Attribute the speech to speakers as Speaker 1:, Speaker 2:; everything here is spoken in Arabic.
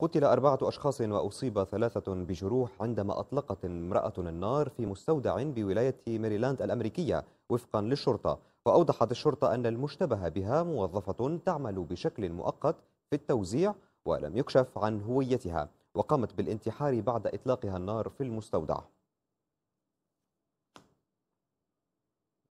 Speaker 1: قتل أربعة أشخاص وأصيب ثلاثة بجروح عندما أطلقت امرأة النار في مستودع بولاية ميريلاند الأمريكية وفقا للشرطة وأوضحت الشرطة أن المشتبه بها موظفة تعمل بشكل مؤقت في التوزيع ولم يكشف عن هويتها وقامت بالانتحار بعد إطلاقها النار في المستودع